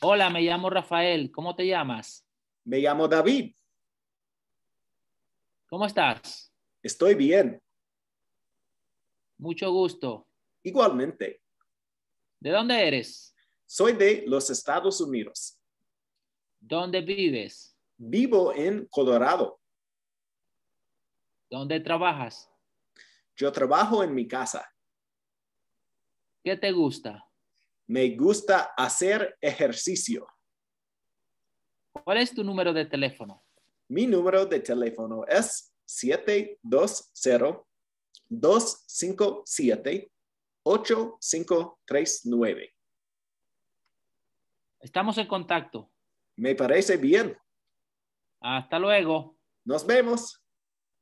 Hola, me llamo Rafael. ¿Cómo te llamas? Me llamo David. ¿Cómo estás? Estoy bien. Mucho gusto. Igualmente. ¿De dónde eres? Soy de los Estados Unidos. ¿Dónde vives? Vivo en Colorado. ¿Dónde trabajas? Yo trabajo en mi casa. ¿Qué te gusta? Me gusta hacer ejercicio. ¿Cuál es tu número de teléfono? Mi número de teléfono es 720-257-8539. Estamos en contacto. Me parece bien. Hasta luego. Nos vemos.